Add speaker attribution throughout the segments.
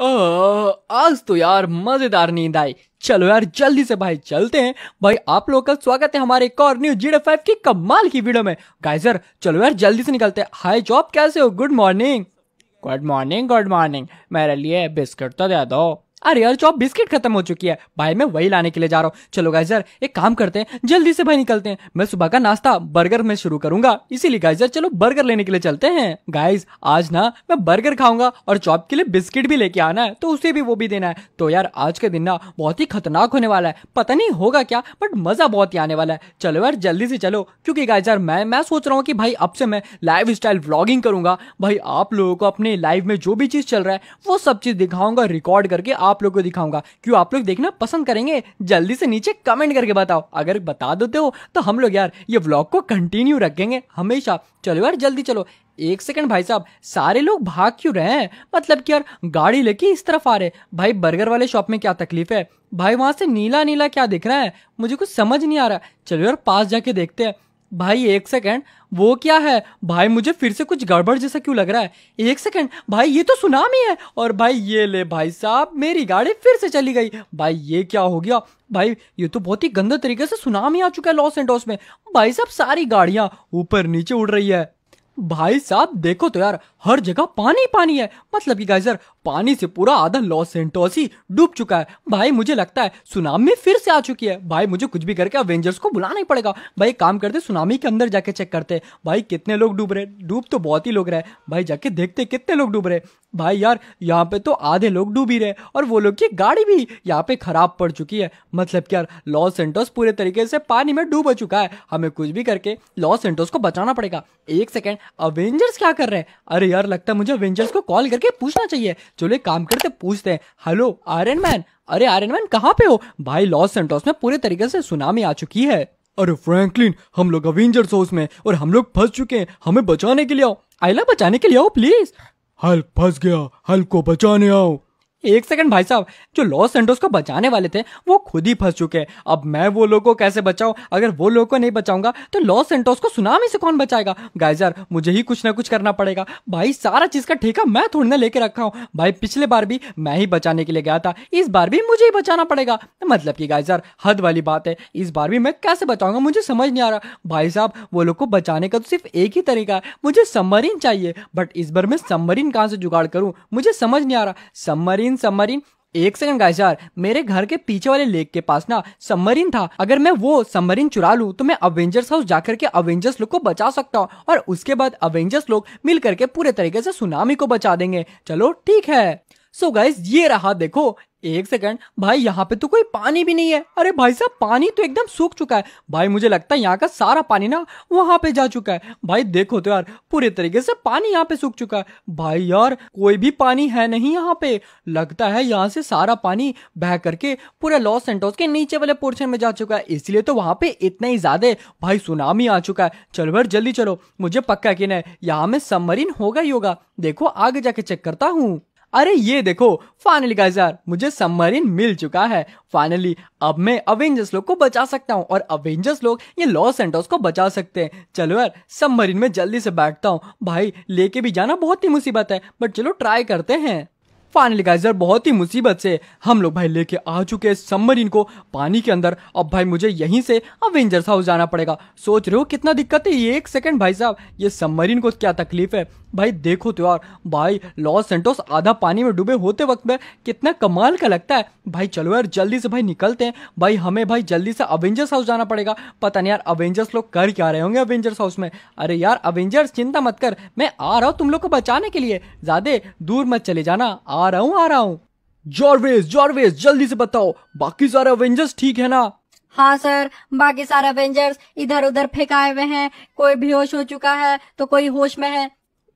Speaker 1: आज तो यार मजेदार नींद आई चलो यार जल्दी से भाई चलते हैं भाई आप लोग का स्वागत है हमारे एक और न्यू जीडो फाइव की कमाल की वीडियो में गाइजर चलो यार जल्दी से निकलते हैं हाय जॉब कैसे हो good morning good morning good morning मेरे लिए बिस्किट तो दे दो अरे यार चॉप बिस्किट खत्म हो चुकी है भाई मैं वही लाने के लिए जा रहा हूँ चलो गाइजर एक काम करते हैं जल्दी से भाई निकलते हैं मैं सुबह का नाश्ता बर्गर में शुरू करूंगा इसीलिए गाइजर चलो बर्गर लेने के लिए चलते हैं गाइज आज ना मैं बर्गर खाऊंगा और चौब के लिए बिस्किट भी लेके आना है तो उसे भी वो भी देना है तो यार आज के दिन ना बहुत ही खतरनाक होने वाला है पता नहीं होगा क्या बट मजा बहुत ही आने वाला है चलो यार जल्दी से चलो क्योंकि गाइज मैं मैं सोच रहा हूँ की भाई अब से मैं लाइफ स्टाइल ब्लॉगिंग करूंगा भाई आप लोगों को अपने लाइफ में जो भी चीज चल रहा है वो सब चीज दिखाऊंगा रिकॉर्ड करके आप आप लोग को दिखाऊंगा क्यों आप लोग देखना पसंद करेंगे जल्दी से नीचे कमेंट करके बताओ अगर बता देते हो तो हम लोग यार ये ब्लॉग को कंटिन्यू रखेंगे हमेशा चलो यार जल्दी चलो एक सेकंड भाई साहब सारे लोग भाग क्यों रहे हैं मतलब कि यार गाड़ी लेके इस तरफ आ रहे भाई बर्गर वाले शॉप में क्या तकलीफ है भाई वहां से नीला नीला क्या दिख रहा है मुझे कुछ समझ नहीं आ रहा चलो यार पास जाके देखते हैं भाई एक सेकंड वो क्या है भाई मुझे फिर से कुछ गड़बड़ जैसा क्यों लग रहा है एक सेकंड भाई ये तो सुनामी है और भाई ये ले भाई साहब मेरी गाड़ी फिर से चली गई भाई ये क्या हो गया भाई ये तो बहुत ही गंदा तरीके से सुनामी आ चुका है लॉस एंडोस में भाई साहब सारी गाड़ियां ऊपर नीचे उड़ रही है भाई साहब देखो तो यार हर जगह पानी पानी है मतलब कि गाइजर पानी से पूरा आधा लॉस सेंटोस ही डूब चुका है भाई मुझे लगता है सुनामी फिर से आ चुकी है भाई मुझे कुछ भी करके अवेंजर्स को बुलाना ही पड़ेगा भाई काम करते सुनामी के अंदर जाके चेक करते भाई कितने लोग डूब रहे डूब तो बहुत ही लोग रहे भाई जाके देखते कितने लोग डूब रहे भाई यार यहाँ पे तो आधे लोग डूब ही रहे और वो लोग की गाड़ी भी यहाँ पे खराब पड़ चुकी है मतलब कि यार लॉस सेंटोस पूरे तरीके से पानी में डूब चुका है हमें कुछ भी करके लॉस सेंटोस को बचाना पड़ेगा एक सेकेंड अवेंजर्स क्या कर रहे हैं अरे यार लगता है मुझे अवेंजर्स को कॉल करके पूछना चाहिए चलो एक काम करते पूछते हैं हेलो आयरन मैन अरे आयरन मैन कहाँ पे हो भाई लॉस सेंटोस में पूरे तरीके से सुनामी आ चुकी है अरे फ्रैंकलिन हम लोग अवेंजर्स हो उसमें और हम लोग फंस चुके हैं हमें बचाने के लिए आओ आइला बचाने के लिए आओ प्लीज हल्क फंस गया हल्क को बचाने आओ एक सेकंड भाई साहब जो लॉस एंडोस को बचाने वाले थे वो खुद ही फंस चुके हैं अब मैं वो लोगों को कैसे बचाऊं अगर वो लोगों को नहीं बचाऊंगा तो लॉस एंडोस को सुनामी से कौन बचाएगा गाइजर मुझे ही कुछ ना कुछ करना पड़ेगा भाई सारा चीज का ठेका मैं थोड़ी ना लेके रखा हूँ भाई पिछले बार भी मैं ही बचाने के लिए गया था इस बार भी मुझे ही बचाना पड़ेगा मतलब की गाइजर हद वाली बात है इस बार भी मैं कैसे बचाऊंगा मुझे समझ नहीं आ रहा भाई साहब वो लोग को बचाने का तो सिर्फ एक ही तरीका है मुझे सबमरीन चाहिए बट इस बार मैं सबमरीन कहाँ से जुगाड़ करूँ मुझे समझ नहीं आ रहा सबमरीन इन सबमरीन एक सेकंड गाइस यार मेरे घर के पीछे वाले लेक के पास ना सबमरीन था अगर मैं वो सबमरीन चुरा लूँ तो मैं अवेंजर्स हाउस जाकर के अवेंजर्स लोग को बचा सकता हूँ और उसके बाद अवेंजर्स लोग मिल करके पूरे तरीके से सुनामी को बचा देंगे चलो ठीक है सो so गाइज ये रहा देखो एक सेकंड भाई यहाँ पे तो कोई पानी भी नहीं है अरे भाई साहब पानी तो एकदम सूख चुका है भाई मुझे लगता है यहाँ का सारा पानी ना वहाँ पे जा चुका है भाई देखो तो यार पूरे तरीके से पानी यहाँ पे सूख चुका है भाई यार कोई भी पानी है नहीं यहाँ पे लगता है यहाँ से सारा पानी बह करके पूरे लॉस सेंटोस के नीचे वाले पोर्शन में जा चुका है इसलिए तो वहाँ पे इतना ही ज्यादा भाई सुनामी आ चुका है चलो भर जल्दी चलो मुझे पक्का यकीन है यहाँ में सबमरीन होगा ही होगा देखो आगे जाके चेक करता हूँ अरे ये देखो फाइनली गाइस यार मुझे सबमरीन मिल चुका है फाइनली अब मैं अवेंजर्स लोग को बचा सकता हूँ और अवेंजर्स लोग ये लॉस एंटोस को बचा सकते हैं चलो यार सबमरीन में जल्दी से बैठता हूँ भाई लेके भी जाना बहुत ही मुसीबत है बट चलो ट्राई करते हैं फाइनली गाइस यार बहुत ही मुसीबत से हम लोग भाई लेके आ चुके हैं सबमरीन को पानी के अंदर अब भाई मुझे यहीं से अवेंजर्स हाउस जाना पड़ेगा सोच रहे हो कितना दिक्कत है एक सेकंड भाई साहब ये सबमरीन को क्या तकलीफ है भाई देखो तो यार भाई लॉस सेंटोस आधा पानी में डूबे होते वक्त में कितना कमाल का लगता है भाई चलो यार जल्दी से भाई निकलते हैं भाई हमें भाई जल्दी से अवेंजर्स हाउस जाना पड़ेगा पता नहीं यार अवेंजर्स लोग कर क्या रहे होंगे अवेंजर्स हाउस में अरे यार अवेंजर्स चिंता मत कर मैं आ रहा हूँ तुम लोग को बचाने के लिए ज़्यादा दूर मत चले जाना आ रहा हूँ आ रहा हूँ जॉर्वेस जॉर्वेस जल्दी से बताओ बाकी सारे अवेंजर्स ठीक है ना हाँ सर बाकी सारे अवेंजर्स इधर उधर फेंकाए हुए हैं कोई बेहोश हो चुका है तो कोई होश में है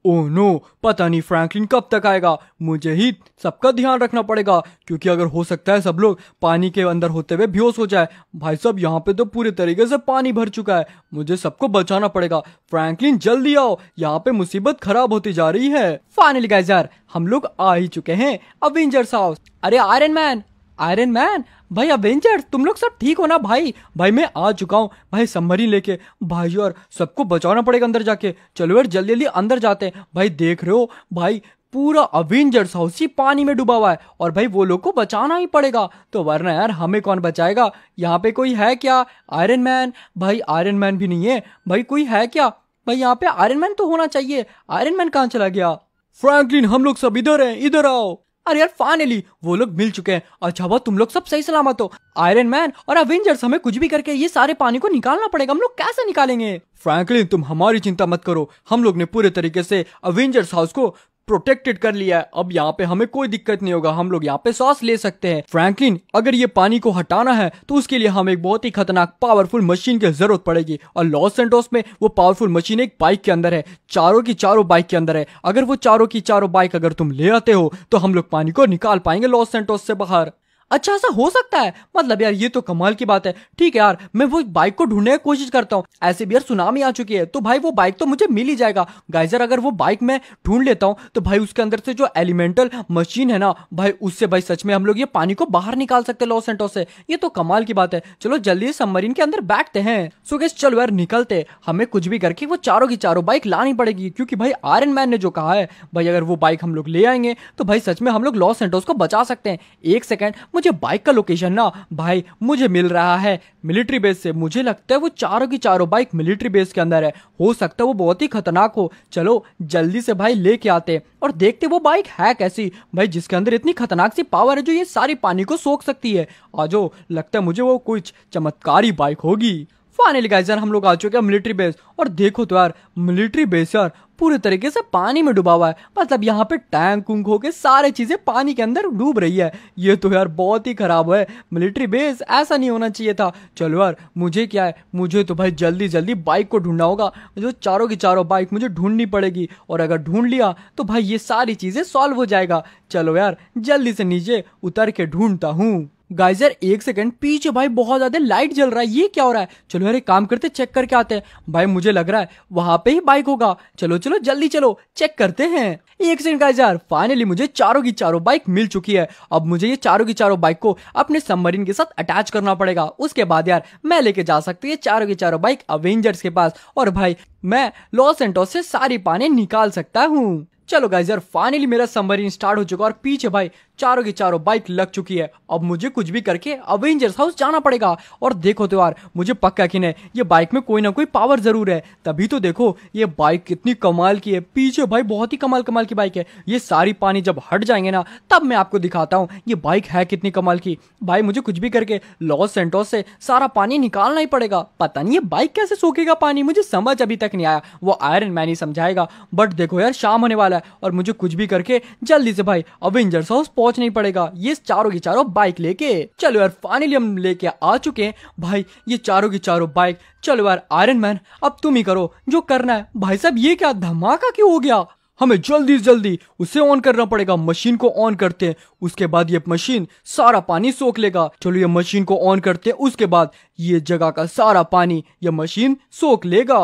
Speaker 1: ओह oh नो पता नहीं फ्रैंकलिन कब तक आएगा मुझे ही सबका ध्यान रखना पड़ेगा क्योंकि अगर हो सकता है सब लोग पानी के अंदर होते हुए बेहोश हो जाए भाई सब यहाँ पे तो पूरे तरीके से पानी भर चुका है मुझे सबको बचाना पड़ेगा फ्रैंकलिन जल्दी आओ यहाँ पे मुसीबत खराब होती जा रही है फाइनली गाइस यार हम लोग आ ही चुके हैं अवेंजर्स हाउस अरे आयरन मैन आयरन मैन भाई अवेंजर तुम लोग सब ठीक हो ना भाई भाई मैं आ चुका हूँ भाई सम्मरी लेके भाई यार सबको बचाना पड़ेगा अंदर जाके चलो यार जल्दी जल्दी अंदर जाते हैं भाई देख रहे हो भाई पूरा अवेंजर्स हाउस ही पानी में डूबा हुआ है और भाई वो लोग को बचाना ही पड़ेगा तो वरना यार हमें कौन बचाएगा यहाँ पे कोई है क्या आयरन मैन भाई आयरन मैन भी नहीं है भाई कोई है क्या भाई यहाँ पे आयरन मैन तो होना चाहिए आयरन मैन कहाँ चला गया फ्रैंकलिन हम लोग सब इधर हैं इधर आओ अरे यार फाइनली वो लोग मिल चुके हैं अच्छा वो तुम लोग सब सही सलामत हो आयरन मैन और अवेंजर्स हमें कुछ भी करके ये सारे पानी को निकालना पड़ेगा हम लोग कैसे निकालेंगे फ्रैंकलिन तुम हमारी चिंता मत करो हम लोग ने पूरे तरीके से अवेंजर्स हाउस को प्रोटेक्टेड कर लिया है अब यहाँ पे हमें कोई दिक्कत नहीं होगा हम लोग यहाँ पे सांस ले सकते हैं फ्रैंकलिन अगर ये पानी को हटाना है तो उसके लिए हमें एक बहुत ही खतरनाक पावरफुल मशीन की जरूरत पड़ेगी और लॉस सेंटोस में वो पावरफुल मशीन एक बाइक के अंदर है चारों की चारों बाइक के अंदर है अगर वो चारों की चारों बाइक अगर तुम ले आते हो तो हम लोग पानी को निकाल पाएंगे लॉस सेंटोस से बाहर अच्छा ऐसा हो सकता है मतलब यार ये तो कमाल की बात है ठीक है यार मैं वो बाइक को ढूंढने की कोशिश करता हूँ ऐसे भी यार सुनामी आ चुकी है तो भाई वो बाइक तो मुझे मिल ही जाएगा गाइजर अगर वो बाइक मैं ढूंढ लेता हूँ तो भाई उसके अंदर से जो एलिमेंटल मशीन है ना भाई उससे भाई सच में हम लोग ये पानी को बाहर निकाल सकते लॉस एंटो से ये तो कमाल की बात है चलो जल्दी सबमरीन के अंदर बैठते हैं सो गैस चलो यार निकलते हमें कुछ भी करके वो चारों की चारों बाइक लानी पड़ेगी क्योंकि भाई आयरन मैन ने जो कहा है भाई अगर वो बाइक हम लोग ले आएंगे तो भाई सच में हम लोग लॉस एंटोस को बचा सकते हैं एक सेकेंड मुझे बाइक का लोकेशन ना भाई मुझे मिल रहा है मिलिट्री बेस से मुझे लगता है वो चारों की चारों बाइक मिलिट्री बेस के अंदर है हो सकता है वो बहुत ही खतरनाक हो चलो जल्दी से भाई लेके आते और देखते वो बाइक है कैसी भाई जिसके अंदर इतनी खतरनाक सी पावर है जो ये सारी पानी को सोख सकती है आजो लगता है मुझे वो कुछ चमत्कारी बाइक होगी फाइनली गाइस यार हम लोग आ चुके हैं मिलिट्री बेस और देखो तो यार मिलिट्री बेस यार पूरे तरीके से पानी में डूबा हुआ है मतलब यहाँ पे टैंक उंक होके सारे चीज़ें पानी के अंदर डूब रही है ये तो यार बहुत ही खराब है मिलिट्री बेस ऐसा नहीं होना चाहिए था चलो यार मुझे क्या है मुझे तो भाई जल्दी जल्दी बाइक को ढूंढना होगा जो चारों की चारों बाइक मुझे ढूंढनी पड़ेगी और अगर ढूंढ लिया तो भाई ये सारी चीज़ें सॉल्व हो जाएगा चलो यार जल्दी से नीचे उतर के ढूंढता हूँ गाइजर एक सेकंड पीछे भाई बहुत ज्यादा लाइट जल रहा है ये क्या हो रहा है चलो यार काम करते चेक करके आते हैं भाई मुझे लग रहा है वहां पे ही बाइक होगा चलो चलो जल्दी चलो चेक करते हैं एक सेकंड गाइजर फाइनली मुझे चारों की चारों बाइक मिल चुकी है अब मुझे ये चारों की चारों बाइक को अपने सबमरीन के साथ अटैच करना पड़ेगा उसके बाद यार मैं लेके जा सकती है चारों की चारों बाइक अवेंजर्स के पास और भाई मैं लॉस एंटोस से सारी पानी निकाल सकता हूँ चलो गाइजर फाइनली मेरा सबमरीन स्टार्ट हो चुका और पीछे भाई चारों की चारों बाइक लग चुकी है अब मुझे कुछ भी करके अवेंजर्स हाउस जाना पड़ेगा और देखो त्योहार मुझे पक्का कि है ये बाइक में कोई ना कोई पावर जरूर है तभी तो देखो ये बाइक कितनी कमाल की है पीछे भाई बहुत ही कमाल कमाल की बाइक है ये सारी पानी जब हट जाएंगे ना तब मैं आपको दिखाता हूँ ये बाइक है कितनी कमाल की भाई मुझे कुछ भी करके लॉस सेंटोस से सारा पानी निकालना ही पड़ेगा पता नहीं ये बाइक कैसे सूखेगा पानी मुझे समझ अभी तक नहीं आया वो आयरन मैन ही समझाएगा बट देखो यार शाम होने वाला है और मुझे कुछ भी करके जल्दी से भाई अवेंजर्स हाउस पहुंच नहीं पड़ेगा ये चारों की चारों बाइक लेके चलो यार फाइनली हम लेके आ चुके हैं भाई ये चारों की चारों बाइक चलो यार आयरन मैन अब तुम ही करो जो करना है भाई साहब ये क्या धमाका क्यों हो गया हमें जल्दी जल्दी उसे ऑन करना पड़ेगा मशीन को ऑन करते हैं उसके बाद ये मशीन सारा पानी सोख लेगा चलो ये मशीन को ऑन करते हैं उसके बाद ये जगह का सारा पानी ये मशीन सोख लेगा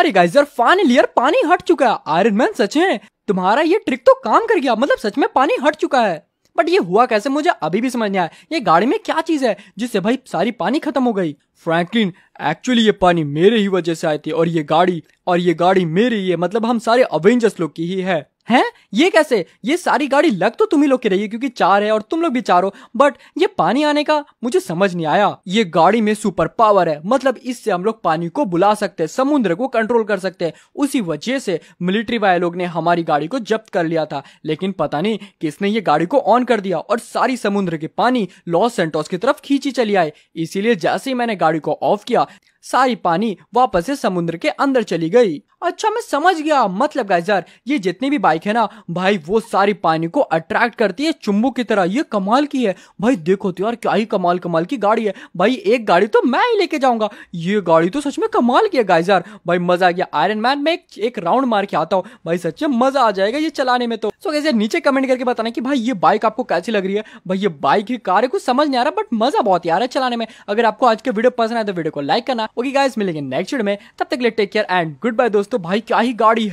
Speaker 1: अरे गाइस यार फाइनली यार पानी हट चुका है आयरन मैन सच है तुम्हारा ये ट्रिक तो काम कर गया मतलब सच में पानी हट चुका है बट ये हुआ कैसे मुझे अभी भी समझ नहीं आया ये गाड़ी में क्या चीज़ है जिससे भाई सारी पानी खत्म हो गई फ्रैंकलिन एक्चुअली ये पानी मेरे ही वजह से आई थी और ये गाड़ी और ये गाड़ी मेरी ही है मतलब हम सारे अवेंजर्स लोग की ही है हैं ये कैसे ये सारी गाड़ी लग तो तुम ही लोग की रही है क्योंकि चार है और तुम लोग भी चार हो बट ये पानी आने का मुझे समझ नहीं आया ये गाड़ी में सुपर पावर है मतलब इससे हम लोग पानी को बुला सकते हैं समुद्र को कंट्रोल कर सकते हैं उसी वजह से मिलिट्री वाले लोग ने हमारी गाड़ी को जब्त कर लिया था लेकिन पता नहीं किसने ये गाड़ी को ऑन कर दिया और सारी समुद्र के पानी लॉस सेंटोस की तरफ खींची चली आई इसीलिए जैसे ही मैंने गाड़ी को ऑफ किया सारी पानी वापस से समुद्र के अंदर चली गई अच्छा मैं समझ गया मतलब गाइजर ये जितनी भी बाइक है ना भाई वो सारी पानी को अट्रैक्ट करती है चुम्बू की तरह ये कमाल की है भाई देखो तो यार क्या ही कमाल कमाल की गाड़ी है भाई एक गाड़ी तो मैं ही लेके जाऊंगा ये गाड़ी तो सच में कमाल की है गाइजर भाई मजा आ गया आयरन मैन में एक, एक राउंड मार के आता हूँ भाई सच में मजा आ जाएगा ये चलाने में तो सो so, गाइजर नीचे कमेंट करके बताना की भाई ये बाइक आपको कैसी लग रही है भाई ये बाइक ही कार है कुछ समझ नहीं आ रहा बट मजा बहुत ही आ रहा है चलाने में अगर आपको आज के वीडियो पसंद आए तो वीडियो को लाइक करना ओके गाइस मिलेंगे नेक्स्ट वीडियो में तब तक लिए take care and goodbye दोस्तों भाई क्या ही गाड़ी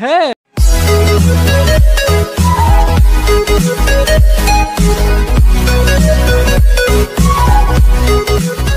Speaker 1: है